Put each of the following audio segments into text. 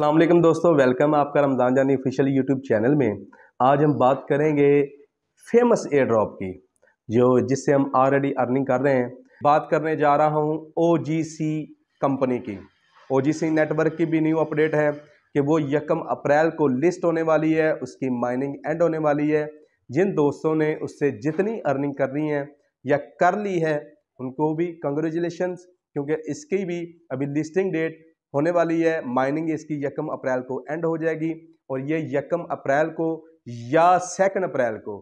अल्लाम दोस्तों वेलकम आपका रमज़ान जानी ऑफिशियल यूट्यूब चैनल में आज हम बात करेंगे फेमस एयर ड्रॉप की जो जिससे हम ऑलरेडी अर्निंग कर रहे हैं बात करने जा रहा हूँ ओ कंपनी की ओ नेटवर्क की भी न्यू अपडेट है कि वो यकम अप्रैल को लिस्ट होने वाली है उसकी माइनिंग एंड होने वाली है जिन दोस्तों ने उससे जितनी अर्निंग करनी है या कर ली है उनको भी कंग्रेचुलेशन क्योंकि इसकी भी अभी लिस्टिंग डेट होने वाली है माइनिंग इसकी यकम अप्रैल को एंड हो जाएगी और ये यकम अप्रैल को या सेकंड अप्रैल को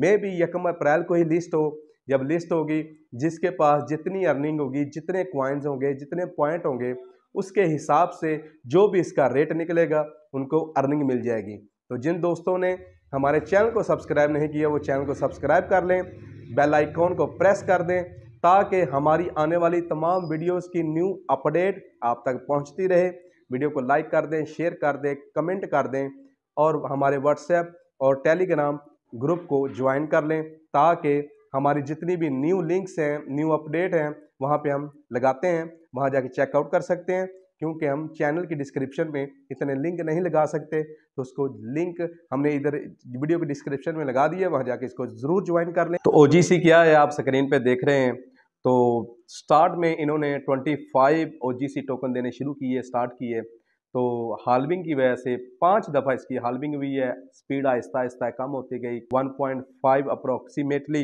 मे भी यकम अप्रैल को ही लिस्ट हो जब लिस्ट होगी जिसके पास जितनी अर्निंग होगी जितने क्वाइंस होंगे जितने पॉइंट होंगे उसके हिसाब से जो भी इसका रेट निकलेगा उनको अर्निंग मिल जाएगी तो जिन दोस्तों ने हमारे चैनल को सब्सक्राइब नहीं किया वो चैनल को सब्सक्राइब कर लें बेल आइकॉन को प्रेस कर दें ताकि हमारी आने वाली तमाम वीडियोस की न्यू अपडेट आप तक पहुंचती रहे वीडियो को लाइक कर दें शेयर कर दें कमेंट कर दें और हमारे व्हाट्सएप और टेलीग्राम ग्रुप को ज्वाइन कर लें ताकि हमारी जितनी भी न्यू लिंक्स हैं न्यू अपडेट हैं वहाँ पर हम लगाते हैं वहाँ जाके चेकआउट कर सकते हैं क्योंकि हम चैनल की डिस्क्रिप्शन में इतने लिंक नहीं लगा सकते तो उसको लिंक हमने इधर वीडियो के डिस्क्रिप्शन में लगा दिया वहाँ जाके इसको ज़रूर ज्वाइन कर लें तो ओ क्या है आप स्क्रीन पर देख रहे हैं तो स्टार्ट में इन्होंने 25 ओजीसी टोकन देने शुरू किए स्टार्ट किए तो हालविंग की वजह से पांच दफ़ा इसकी हालविंग हुई है स्पीड आहिस्ता आहिस्ता कम होती गई 1.5 अप्रोक्सीमेटली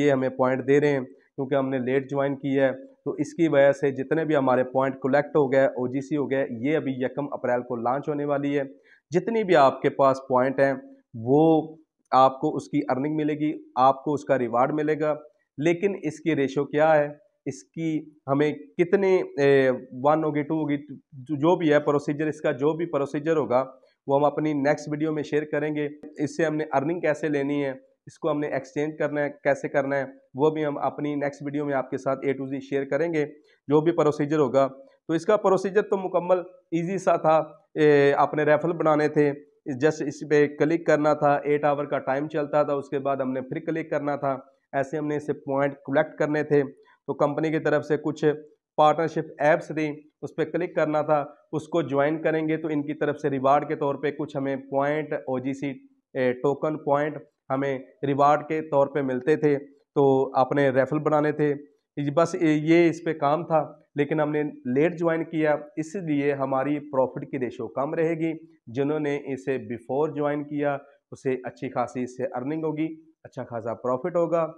ये हमें पॉइंट दे रहे हैं क्योंकि हमने लेट ज्वाइन किया है तो इसकी वजह से जितने भी हमारे पॉइंट कलेक्ट हो गए ओ हो गए ये अभी यकम अप्रैल को लॉन्च होने वाली है जितनी भी आपके पास पॉइंट हैं वो आपको उसकी अर्निंग मिलेगी आपको उसका रिवार्ड मिलेगा लेकिन इसकी रेशो क्या है इसकी हमें कितने वन होगी टू होगी जो भी है प्रोसीजर इसका जो भी प्रोसीजर होगा वो हम अपनी नेक्स्ट वीडियो में शेयर करेंगे इससे हमने अर्निंग कैसे लेनी है इसको हमने एक्सचेंज करना है कैसे करना है वो भी हम अपनी नेक्स्ट वीडियो में आपके साथ ए टू जी शेयर करेंगे जो भी प्रोसीजर होगा तो इसका प्रोसीजर तो मुकम्मल ईजी सा था ए, आपने रेफल बनाने थे जस्ट इस पर क्लिक करना था एट आवर का टाइम चलता था उसके बाद हमने फिर क्लिक करना था ऐसे हमने इसे पॉइंट कलेक्ट करने थे तो कंपनी की तरफ से कुछ पार्टनरशिप ऐप्स दी उस पर क्लिक करना था उसको ज्वाइन करेंगे तो इनकी तरफ से रिवार्ड के तौर पे कुछ हमें पॉइंट ओ टोकन पॉइंट हमें रिवार्ड के तौर पे मिलते थे तो अपने रेफल बनाने थे बस ये इस पर काम था लेकिन हमने लेट ज्वाइन किया इसलिए हमारी प्रॉफिट की रेशो कम रहेगी जिन्होंने इसे बिफोर ज्वाइन किया उसे अच्छी खासी इससे अर्निंग होगी अच्छा खासा प्रॉफिट होगा